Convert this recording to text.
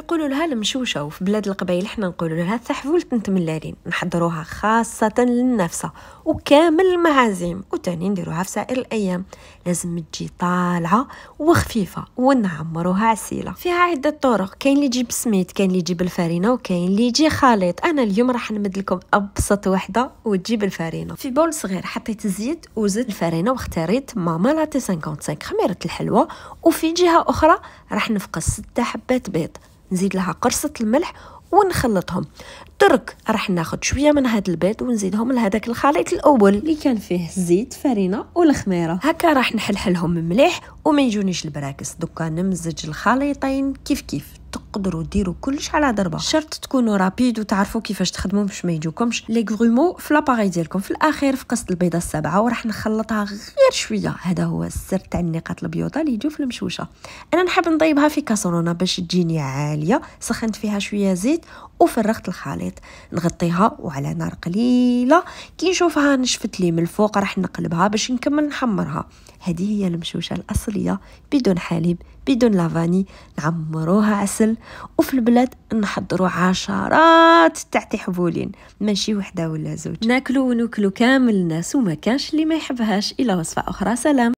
يقولوا لها المشوشة وفي بلاد القبائل حنا نقولوا لها الثحفول تنتملالين نحضروها خاصة للنفسة وكامل المعازيم وتاني نديروها في سائر الأيام لازم تجي طالعة وخفيفة ونعمروها عسيلة فيها عدة طرق كاين اللي يجيب سميت كاين اللي يجيب الفارينة وكاين اللي يجي خليط أنا اليوم راح نمد لكم أبسط وحدة وتجيب الفارينة في بول صغير حطيت الزيت وزدت الفارينة واختاريت ماما لاتي 55 خميرة الحلوى وفي جهة أخرى راح نفقس 6 حبات بيض نزيد لها قرصه الملح ونخلطهم درك راح ناخذ شويه من هاد البيض ونزيدهم لهذاك الخليط الاول اللي كان فيه الزيت فرينه والخميره هكا راح نحلحلهم مليح وما يجونيش البراكس دوكا نمزج الخليطين كيف كيف تقدروا ديروا كلش على ضربه شرط تكونوا رابيد وتعرفوا كيفاش تخدموا باش ما يجوكمش لي غرومو في لاباري ديالكم في الاخير فقست البيضه السابعه وراح نخلطها غير شويه هذا هو السر تاع النقاط البيضاء اللي يجوا في المشوشه انا نحب نطيبها في كاسرونه باش تجيني عاليه سخنت فيها شويه زيت وفرغت الخليط نغطيها وعلى نار قليله كي نشوفها نشفت لي من الفوق راح نقلبها باش نكمل نحمرها هذه هي المشوشة الأصلية بدون حليب بدون لافاني نعمروها عسل وفي البلاد نحضروا عشرات تاع تحبولين ماشي وحده ولا زوج ناكلو ونوكلو كامل الناس وما كانش اللي ما يحبهاش الى وصفه اخرى سلام